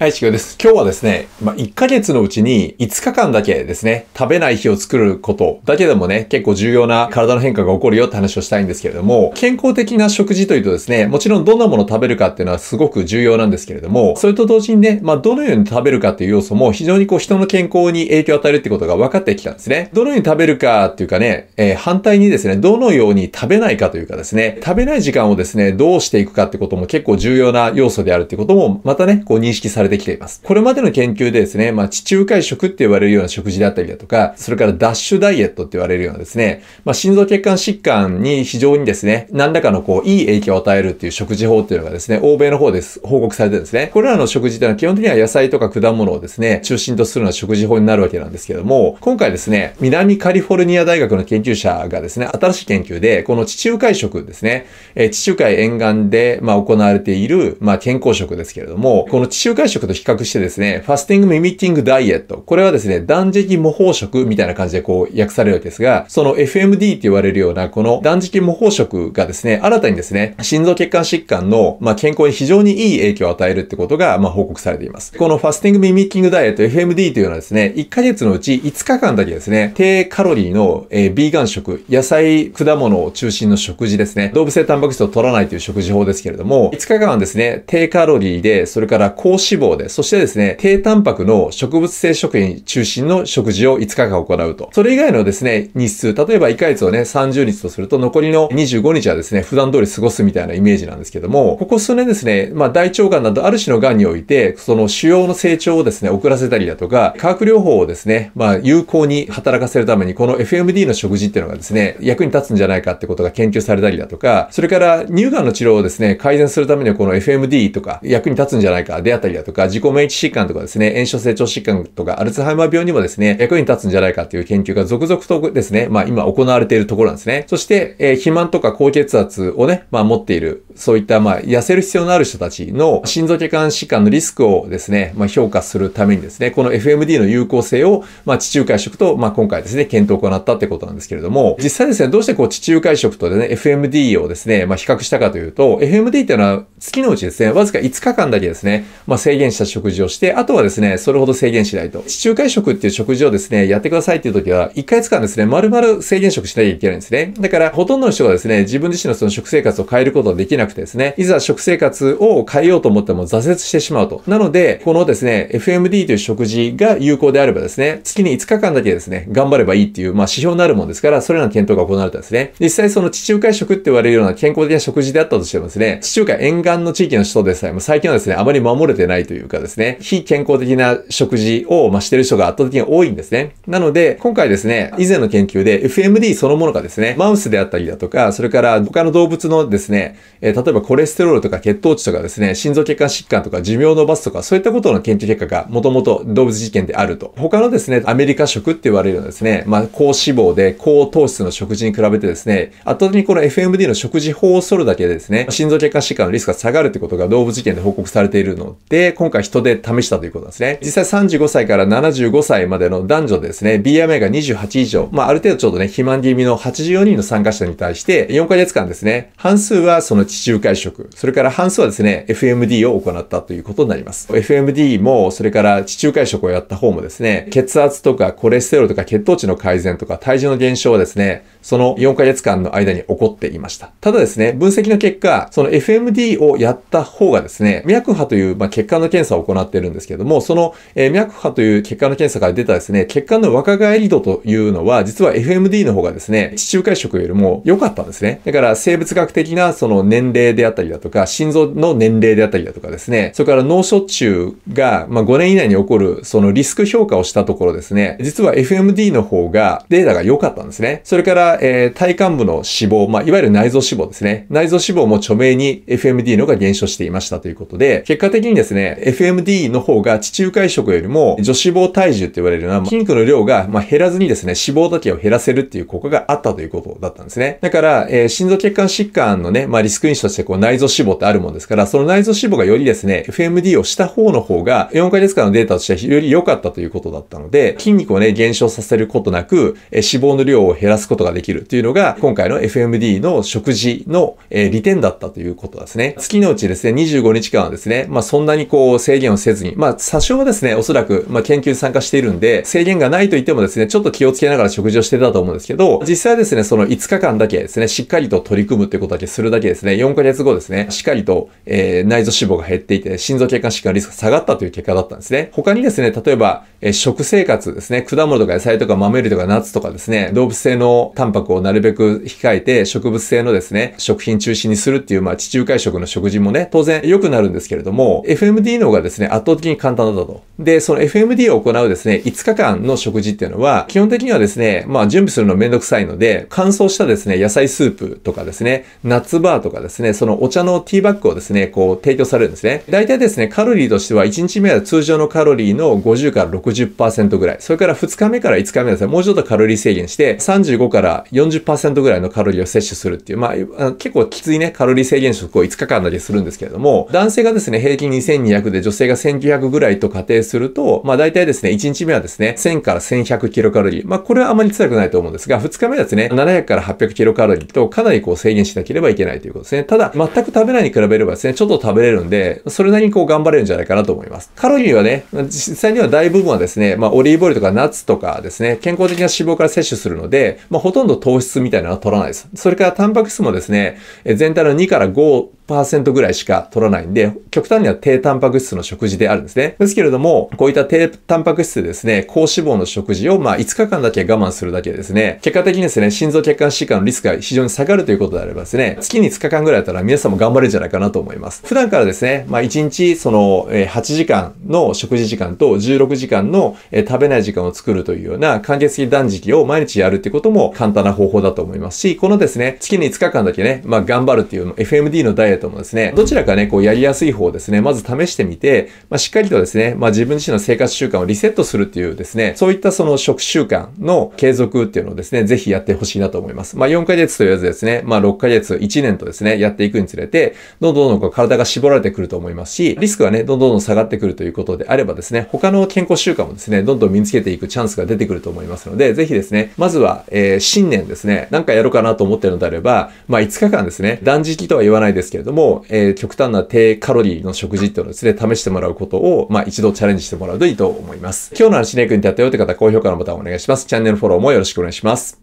はい、ちくです。今日はですね、まあ、1ヶ月のうちに5日間だけですね、食べない日を作ることだけでもね、結構重要な体の変化が起こるよって話をしたいんですけれども、健康的な食事というとですね、もちろんどんなものを食べるかっていうのはすごく重要なんですけれども、それと同時にね、まあ、どのように食べるかっていう要素も非常にこう人の健康に影響を与えるってことが分かってきたんですね。どのように食べるかっていうかね、えー、反対にですね、どのように食べないかというかですね、食べない時間をですね、どうしていくかってことも結構重要な要素であるってことも、またね、こう認識されれてきています。これまでの研究でですね、まあ、地中海食って言われるような食事だったりだとか、それからダッシュダイエットって言われるようなですね、まあ、心臓血管疾患に非常にですね、何らかのこう、いい影響を与えるっていう食事法っていうのがですね、欧米の方です、報告されてですね、これらの食事っていうのは基本的には野菜とか果物をですね、中心とするような食事法になるわけなんですけども、今回ですね、南カリフォルニア大学の研究者がですね、新しい研究で、この地中海食ですね、え地中海沿岸で、まあ、行われている、まあ、健康食ですけれども、この地中海食食と比較してですね、ファスティングミミッティングダイエット。これはですね、断食模倣食みたいな感じでこう訳されるわけですが、その FMD って言われるようなこの断食模倣食がですね、新たにですね、心臓血管疾患の、まあ、健康に非常にいい影響を与えるってことが、まあ、報告されています。このファスティングミミティングダイエット FMD というのはですね、1ヶ月のうち5日間だけですね、低カロリーの、えー、ビーガン食、野菜、果物を中心の食事ですね、動物性タンパク質を取らないという食事法ですけれども、5日間はですね、低カロリーで、それから高脂肪で、そしてですね、低タンパクの植物性食品中心の食事を5日間行うと。それ以外のですね、日数、例えば1ヶ月をね、30日とすると、残りの25日はですね、普段通り過ごすみたいなイメージなんですけども、ここ数年ですね、まあ大腸がんなどある種のがんにおいて、その腫瘍の成長をですね、遅らせたりだとか、化学療法をですね、まあ有効に働かせるために、この FMD の食事っていうのがですね、役に立つんじゃないかってことが研究されたりだとか、それから乳がんの治療をですね、改善するためにはこの FMD とか役に立つんじゃないかであったりだとか、か自己免疫疾患とかですね、炎症性腸疾患とかアルツハイマー病にもですね、役に立つんじゃないかという研究が続々とですね、まあ今行われているところなんですね。そして、えー、肥満とか高血圧をね、まあ持っている、そういったまあ痩せる必要のある人たちの心臓血管疾患のリスクをですね、まあ評価するためにですね、この FMD の有効性を、まあ地中海食と、まあ今回ですね、検討を行ったってことなんですけれども、実際ですね、どうしてこう地中海食とでね、FMD をですね、まあ比較したかというと、FMD っていうのは月のうちですね、わずか5日間だけですね、まあ制限限した食事をして、あとはですね、それほど制限しないと。地中海食っていう食事をですね、やってくださいっていう時は、1ヶ月間ですね、丸々制限食しなきゃいけないんですね。だから、ほとんどの人がですね、自分自身のその食生活を変えることができなくてですね、いざ食生活を変えようと思っても挫折してしまうと。なので、このですね、FMD という食事が有効であればですね、月に5日間だけですね、頑張ればいいっていう、まあ指標になるもんですから、それらの検討が行われたんですね。実際その地中海食って言われるような健康的な食事であったとしてもですね、地中海沿岸の地域の人でさえも最近はですね、あまり守れてないというかですね、非健康的な食事を、ましてる人が圧倒的に多いんですね。なので、今回ですね、以前の研究で FMD そのものがですね、マウスであったりだとか、それから他の動物のですね、え例えばコレステロールとか血糖値とかですね、心臓血管疾患とか寿命を伸ばすとか、そういったことの研究結果がもともと動物実験であると。他のですね、アメリカ食って言われるようなですね、まあ、高脂肪で高糖質の食事に比べてですね、圧倒的にこの FMD の食事法を剃るだけでですね、心臓血管疾患のリスクが下がるってことが動物実験で報告されているので、今回人で試したということなんですね。実際35歳から75歳までの男女ですね、BMI が28以上、まあ、ある程度ちょうどね、肥満気味の84人の参加者に対して、4ヶ月間ですね、半数はその地中海食、それから半数はですね、FMD を行ったということになります。FMD も、それから地中海食をやった方もですね、血圧とかコレステロールとか血糖値の改善とか体重の減少はですね、その4ヶ月間の間に起こっていました。ただですね、分析の結果、その FMD をやった方がですね、脈波という、まあ、血管のの検査を行っているんですけれども、その、え脈波という血管の検査から出たですね、血管の若返り度というのは、実は FMD の方がですね、地中海食よりも良かったんですね。だから生物学的なその年齢であったりだとか、心臓の年齢であったりだとかですね、それから脳卒中が、ま5年以内に起こるそのリスク評価をしたところですね、実は FMD の方がデータが良かったんですね。それから、えー、体幹部の脂肪、まあ、いわゆる内臓脂肪ですね。内臓脂肪も著名に FMD のが減少していましたということで、結果的にですね、FMD の方が地中海食よりも女子脂肪体重って言われるような筋肉の量がま減らずにですね、脂肪だけを減らせるっていう効果があったということだったんですね。だから、えー、心臓血管疾患のね、まあ、リスク因子としてこう内臓脂肪ってあるもんですから、その内臓脂肪がよりですね、FMD をした方の方が4ヶ月間のデータとしてはより良かったということだったので、筋肉をね、減少させることなく、えー、脂肪の量を減らすことができるというのが、今回の FMD の食事の、えー、利点だったということですね。月のうちですね、25日間はですね、まあ、そんなにこう、う制限をせずに、まあ、多少はですね、おそらく、まあ、研究に参加しているんで、制限がないといってもですね、ちょっと気をつけながら食事をしてたと思うんですけど、実際はですね、その5日間だけですね、しっかりと取り組むってことだけするだけですね、4ヶ月後ですね、しっかりと、えー、内臓脂肪が減っていて、心臓血管疾患リスクが下がったという結果だったんですね。他にですね、例えば、えー、食生活ですね、果物とか野菜とか豆類とかナッツとかですね、動物性のタンパクをなるべく控えて、植物性のですね、食品中心にするっていう、まあ、地中海食の食事もね、当然良くなるんですけれども、FMD のがですね、圧倒的に簡単だと。で、その FMD を行うですね、5日間の食事っていうのは、基本的にはですね、まあ準備するのめんどくさいので、乾燥したですね、野菜スープとかですね、ナッツバーとかですね、そのお茶のティーバッグをですね、こう提供されるんですね。大体ですね、カロリーとしては1日目は通常のカロリーの50から60%ぐらい。それから2日目から5日目ですね、もうちょっとカロリー制限して、35から40%ぐらいのカロリーを摂取するっていう、まあ結構きついね、カロリー制限食を5日間だけするんですけれども、男性がですね、平均2200で女性が1900ぐらいと仮定すると、まあ大体ですね、1日目はですね、1000から1100キロカロリー。まあこれはあまり辛くないと思うんですが、2日目はですね、700から800キロカロリーとかなりこう制限しなければいけないということですね。ただ、全く食べないに比べればですね、ちょっと食べれるんで、それなりにこう頑張れるんじゃないかなと思います。カロリーはね、実際には大部分はですね、まあオリーブオイルとかナッツとかですね、健康的な脂肪から摂取するので、まあほとんど糖質みたいなのは取らないです。それからタンパク質もですね、全体の2から5 10%ぐらいしか取らないんで、極端には低タンパク質の食事であるんですね。ですけれども、こういった低タンパク質でですね、高脂肪の食事をまあ5日間だけ我慢するだけですね、結果的にですね、心臓血管疾患のリスクが非常に下がるということであればですね、月に5日間ぐらいだったら皆さんも頑張れるんじゃないかなと思います。普段からですね、まあ1日その8時間の食事時間と16時間の食べない時間を作るというような間欠的断食を毎日やるってことも簡単な方法だと思いますし、このですね、月に5日間だけね、まあ頑張るっていうの FMD のダイエットとですね、どちらかね、こうやりやすい方をですね、まず試してみて、まあ、しっかりとですね、まあ、自分自身の生活習慣をリセットするっていうですね、そういったその食習慣の継続っていうのをですね、ぜひやってほしいなと思います。まあ、4ヶ月というやつですね、まあ、6ヶ月、1年とですね、やっていくにつれて、どんどんどんどん体が絞られてくると思いますし、リスクはね、どんどんどん下がってくるということであればですね、他の健康習慣もですね、どんどん身につけていくチャンスが出てくると思いますので、ぜひですね、まずは、えー、新年ですね、なんかやろうかなと思ってるのであれば、まあ、5日間ですね、断食とは言わないですけどども、えー、極端な低カロリーの食事っていうのをですね、試してもらうことを、まあ、一度チャレンジしてもらうといいと思います。今日の話ね、役に立ったよって方、高評価のボタンをお願いします。チャンネルフォローもよろしくお願いします。